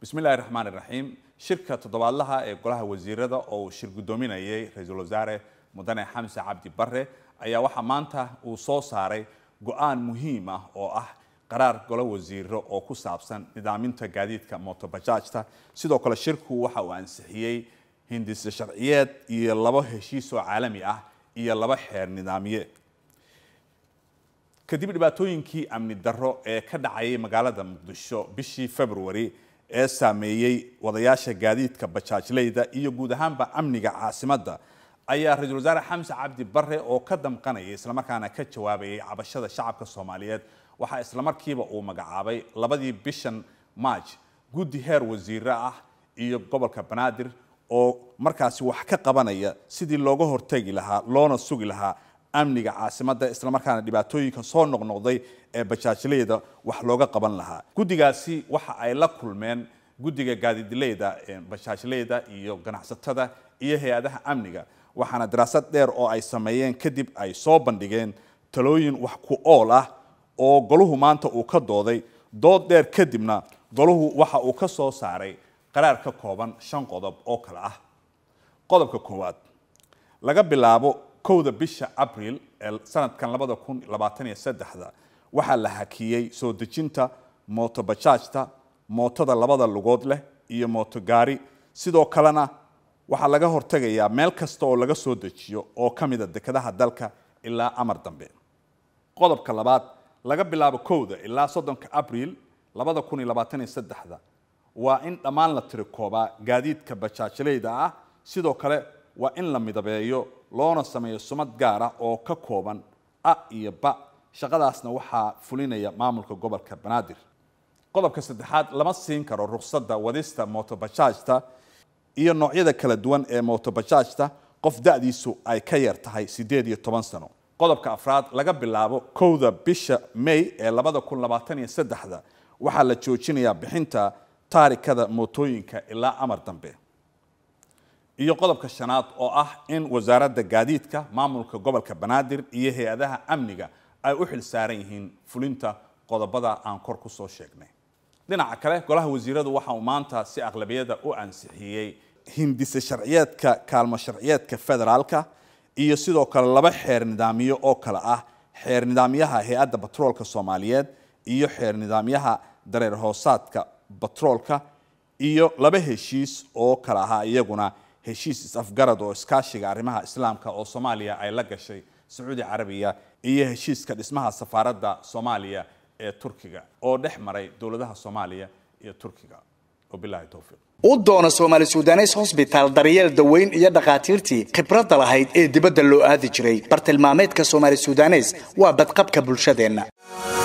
bismillahi raxmaan iraxiim shirka toddobaadlaha ee golaha wasiirada oo uu shir guddoominayay ra-iisul wasaare mudane xamse cabdi barre ayaa waxaa maanta uu soo saaray go-aan muhiim ah oo ah qaraar golo wasiiro oo ku saabsan nidaaminta gaadiidka mootobajaajta sidoo kale shirku waxa uu ansixiyey hindise sharciyeed iyo labo heshiis oo caalami ah iyo laba xeer nidaamiye kadib dhibaatooyinkii amni darro ee ka dhacayay magaalada muqdisho bishii februari ee saameeyey wadayaasha gaadiidka bajaajleyda iyo guud ahaanba amniga caasimadda ayaa ra-isul wasaare xamse cabdi barre oo ka damqanaya islamarkaana ka jawaabayay cabashada shacabka soomaaliyeed waxaa islamarkiiba uu magacaabay labadii bishan maaj guddi heer wasiire ah iyo gobolka banaadir oo markaasi wax ka qabanaya sidii looga hortegi lahaa loona sugi lahaa amniga caasimadda isla markaana dhibaatooyinka soo noqnoqday ee bajaajleyda wax looga qaban lahaa guddigaasi waxa ay la kulmeen guddiga gaadidilayda bajaajleyda iyo ganacsatada iyo hay-adaha amniga waxaana daraasad dheer oo ay sameeyeen kadib ay soo bandhigeen talooyin wax ku ool ah oo golahu maanta uu ka dooday dood dheer kadibna golahu waxa uu ka soo saaray qaraar ka kooban shan qodob oo kale ah qodobka koowaad laga bilaabo kowda bisha abril sanadkan labada kun labaatan iyo saddexda waxaa la hakiyey soo dejinta mooto bajaajta mootada labada lugood leh iyo mooto gaari sidoo kalena waxaa laga hortegayaa meel kasta oo laga soo dejiyo oo ka mida ah dekedaha dalka ilaa amar dambe qodobka labaad laga bilaabo kowda ilaa soddonka abril labada kun iyo labaatan iyo saddexda waa in dhammaan la tirikoobaa gaadiidka bajaajleyda ah sidoo kale waa in la midabeeyo loona sameeyo sumad gaara oo ka kooban a iyo ba shaqadaasna waxaa fulinaya maamulka gobolka banaadir qodobka saddexaad lama siin karo ruqsadda wadista mootobajaajta iyo noocyada kala duwan ee mootobajaajta qof da-diisu ay ka yar tahay siddeed iyo toban sano qodobka afraad laga bilaabo kowda bisha may ee labada kun labaatan iyo saddexda waxaa la joojinayaa bixinta taarikada mootooyinka ilaa amar dambe iyo qodobka shanaad oo ah in wasaaradda gaadiidka maamulka gobolka banaadir iyo hay-adaha amniga ay u xil saaran yihiin fulinta qodobada aan kor ku soo sheegnay dhinaca kale golaha wasiiradu waxa uu maanta si aqlabiyada u ansixiyey hindise sharciyeedka kaalmo sharciyeedka federaalka iyo sidoo kale laba xeer nidaamiyo oo kale ah xeer nidaamiyaha hay-adda batroolka soomaaliyeed iyo xeer nidaamiyaha dareer hoosaadka batroolka iyo laba heshiis oo kale ahaa iyaguna heshiis is-afgarad oo iskaashiga arrimaha islaamka oo soomaaliya ay la gashay sacuudi carabiya iyo heshiiska dhismaha safaaradda soomaaliya ee turkiga oo dhex maray dowladaha soomaaliya iyo turkiga wabilahi towfiiq u doona soomaali sudaneys hosbitaal daryeel daweyn iyo dhakhaatiirtii khibradda lahayd ee dibadda loo aadi jiray bartilmaameedka soomaali sudaneys waa badqabka bulshadeenna